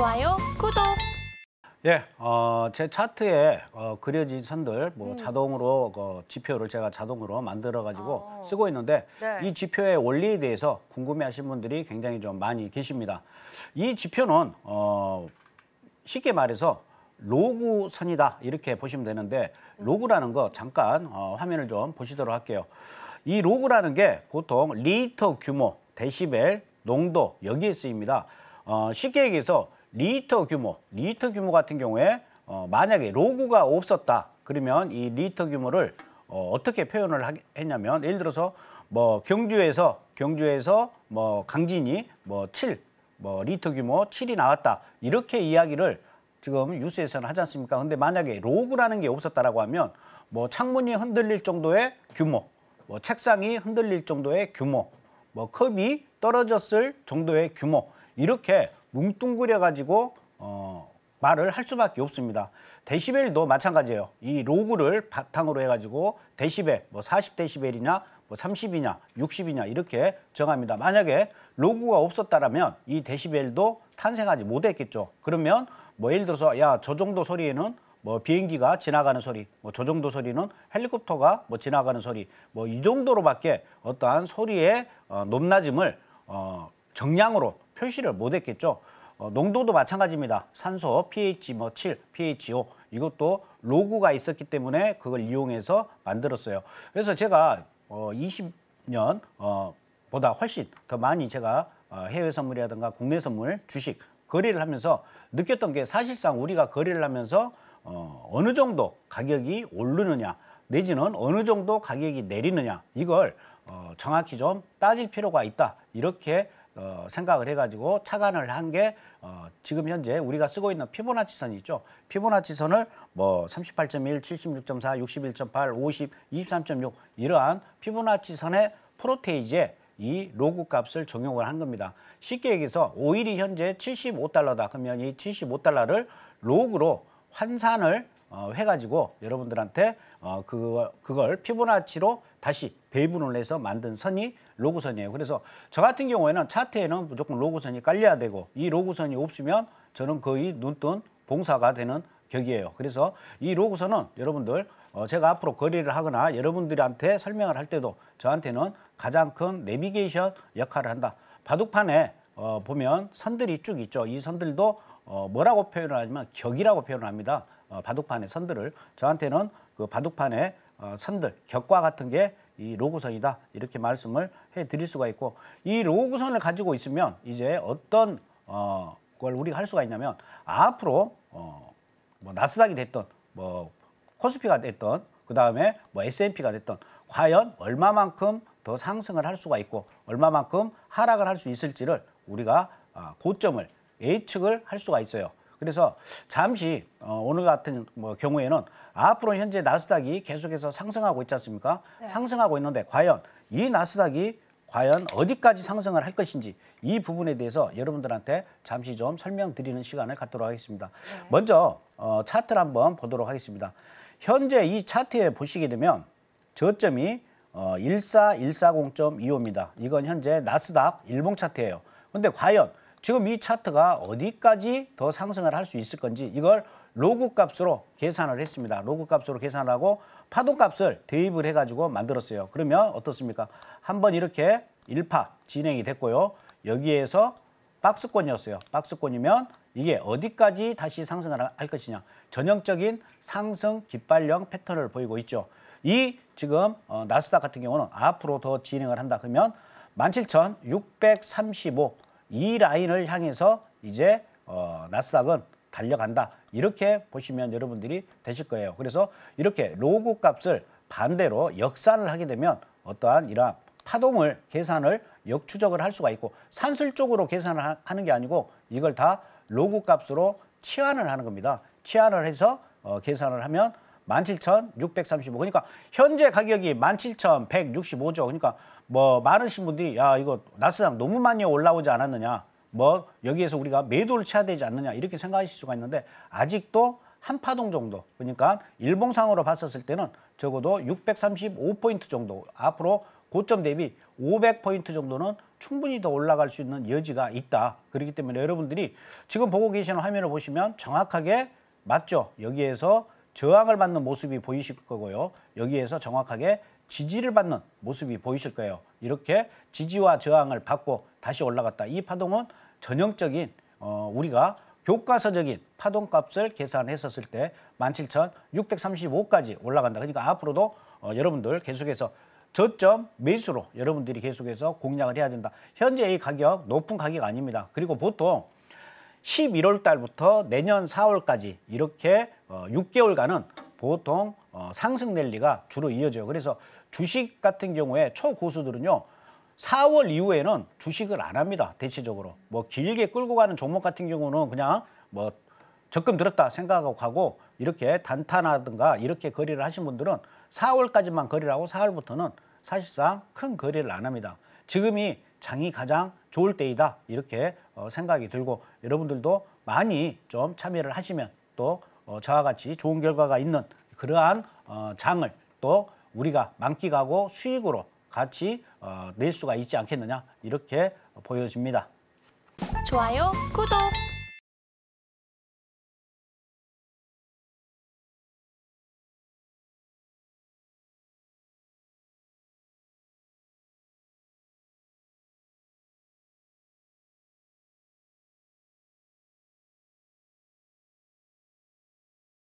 좋아요, 구독. 예, 어, 제 차트에 어, 그려진 선들 뭐 음. 자동으로 어, 지표를 제가 자동으로 만들어 가지고 아. 쓰고 있는데 네. 이 지표의 원리에 대해서 궁금해하신 분들이 굉장히 좀 많이 계십니다. 이 지표는 어, 쉽게 말해서 로그 선이다 이렇게 보시면 되는데 음. 로그라는 거 잠깐 어, 화면을 좀 보시도록 할게요. 이 로그라는 게 보통 리터 규모, 데시벨, 농도 여기에 쓰입니다. 어, 쉽게 얘기해서 리터 규모, 리터 규모 같은 경우에 어, 만약에 로고가 없었다. 그러면 이 리터 규모를 어, 어떻게 표현을 하, 했냐면 예를 들어서 뭐 경주에서 경주에서 뭐 강진이 뭐7뭐 뭐 리터 규모 7이 나왔다. 이렇게 이야기를 지금 뉴스에서는 하지 않습니까? 근데 만약에 로고라는 게 없었다라고 하면 뭐 창문이 흔들릴 정도의 규모, 뭐 책상이 흔들릴 정도의 규모, 뭐 컵이 떨어졌을 정도의 규모 이렇게 뭉뚱그려가지고 어, 말을 할 수밖에 없습니다. 데시벨도 마찬가지예요. 이 로그를 바탕으로 해가지고 데시벨, 뭐 40데시벨이냐, 뭐 30이냐, 60이냐 이렇게 정합니다. 만약에 로그가 없었다면이 데시벨도 탄생하지 못했겠죠. 그러면 뭐 예를 들어서 야 저 정도 소리에는 뭐 비행기가 지나가는 소리, 뭐 저 정도 소리는 헬리콥터가 뭐 지나가는 소리, 뭐 이 정도로밖에 어떠한 소리의 어, 높낮음을 어, 정량으로 표시를 못했겠죠. 어, 농도도 마찬가지입니다. 산소 pH 뭐 7, pH 5 이것도 로고가 있었기 때문에 그걸 이용해서 만들었어요. 그래서 제가 어, 20년 어, 보다 훨씬 더 많이 제가 어, 해외 선물이라든가 국내 선물, 주식 거래를 하면서 느꼈던 게 사실상 우리가 거래를 하면서 어, 어느 정도 가격이 오르느냐 내지는 어느 정도 가격이 내리느냐 이걸 어, 정확히 좀 따질 필요가 있다 이렇게 어, 생각을 해가지고 차단을 한게 어, 지금 현재 우리가 쓰고 있는 피보나치 선이 있죠. 피보나치 선을 뭐 38.1, 76.4, 61.8, 50, 23.6 이러한 피보나치 선의 프로테이지에 이 로그 값을 적용을 한 겁니다. 쉽게 얘기해서 오일이 현재 75달러다. 그러면 이 75달러를 로그로 환산을 어, 해가지고 여러분들한테 어, 그, 그걸 피보나치로 다시 배분을 해서 만든 선이 로그선이에요. 그래서 저 같은 경우에는 차트에는 무조건 로그선이 깔려야 되고 이 로그선이 없으면 저는 거의 눈뜬 봉사가 되는 격이에요. 그래서 이 로그선은 여러분들 어 제가 앞으로 거래를 하거나 여러분들한테 설명을 할 때도 저한테는 가장 큰 내비게이션 역할을 한다. 바둑판에 어 보면 선들이 쭉 있죠. 이 선들도 어 뭐라고 표현을 하냐면 격이라고 표현을 합니다. 어 바둑판의 선들을 저한테는 그 바둑판에 어, 선들, 격과 같은 게 이 로구선이다 이렇게 말씀을 해드릴 수가 있고 이 로구선을 가지고 있으면 이제 어떤 어, 걸 우리가 할 수가 있냐면 앞으로 어, 뭐 나스닥이 됐던 뭐 코스피가 됐던 그 다음에 뭐 S&P가 됐던 과연 얼마만큼 더 상승을 할 수가 있고 얼마만큼 하락을 할 수 있을지를 우리가 아, 고점을 예측을 할 수가 있어요. 그래서 잠시 어, 오늘 같은 뭐 경우에는 앞으로 현재 나스닥이 계속해서 상승하고 있지 않습니까? 네. 상승하고 있는데 과연 이 나스닥이 과연 어디까지 상승을 할 것인지 이 부분에 대해서 여러분들한테 잠시 좀 설명드리는 시간을 갖도록 하겠습니다. 네. 먼저 어, 차트를 한번 보도록 하겠습니다. 현재 이 차트에 보시게 되면 저점이 어, 14140.25입니다. 이건 현재 나스닥 일봉 차트예요. 근데 과연 지금 이 차트가 어디까지 더 상승을 할 수 있을 건지 이걸 로그 값으로 계산을 했습니다. 로그 값으로 계산하고 파동 값을 대입을 해가지고 만들었어요. 그러면 어떻습니까? 한번 이렇게 1파 진행이 됐고요. 여기에서 박스권이었어요. 박스권이면 이게 어디까지 다시 상승을 할 것이냐. 전형적인 상승 깃발형 패턴을 보이고 있죠. 이 지금 어, 나스닥 같은 경우는 앞으로 더 진행을 한다 그러면 17,635이 라인을 향해서 이제 어, 나스닥은 달려간다. 이렇게 보시면 여러분들이 되실 거예요. 그래서 이렇게 로그 값을 반대로 역산을 하게 되면 어떠한 이러한 파동을 계산을 역추적을 할 수가 있고 산술 적으로 계산을 하는 게 아니고 이걸 다 로그 값으로 치환을 하는 겁니다. 치환을 해서 어, 계산을 하면 17,635 그러니까 현재 가격이 17,165죠. 그러니까 뭐많으 신분들이 야 이거 나스닥 너무 많이 올라오지 않았느냐 뭐 여기에서 우리가 매도를 쳐야 되지 않느냐 이렇게 생각하실 수가 있는데 아직도 한 파동 정도 그러니까 일봉상으로 봤었을 때는 적어도 635포인트 정도 앞으로 고점 대비 500포인트 정도는 충분히 더 올라갈 수 있는 여지가 있다. 그렇기 때문에 여러분들이 지금 보고 계시는 화면을 보시면 정확하게 맞죠? 여기에서 저항을 받는 모습이 보이실 거고요. 여기에서 정확하게 지지를 받는 모습이 보이실 거예요. 이렇게 지지와 저항을 받고 다시 올라갔다. 이 파동은 전형적인 어, 우리가 교과서적인 파동값을 계산했었을 때 17,635까지 올라간다. 그러니까 앞으로도 어, 여러분들 계속해서 저점 매수로 여러분들이 계속해서 공략을 해야 된다. 현재 이 가격 높은 가격 아닙니다. 그리고 보통 11월 달부터 내년 4월까지 이렇게 6개월간은 어, 보통 어, 상승 랠리가 주로 이어져요. 그래서 주식 같은 경우에 초고수들은요. 4월 이후에는 주식을 안 합니다. 대체적으로. 뭐 길게 끌고 가는 종목 같은 경우는 그냥 뭐 적금 들었다 생각하고 가고 이렇게 단타나든가 이렇게 거래를 하신 분들은 4월까지만 거래를 하고 4월부터는 사실상 큰 거래를 안 합니다. 지금이 장이 가장 좋을 때이다 이렇게 어, 생각이 들고 여러분들도 많이 좀 참여를 하시면 또 어, 저와 같이 좋은 결과가 있는 그러한 어, 장을 또 우리가 만끽하고 수익으로 같이 어, 낼 수가 있지 않겠느냐 이렇게 보여집니다. 좋아요, 구독.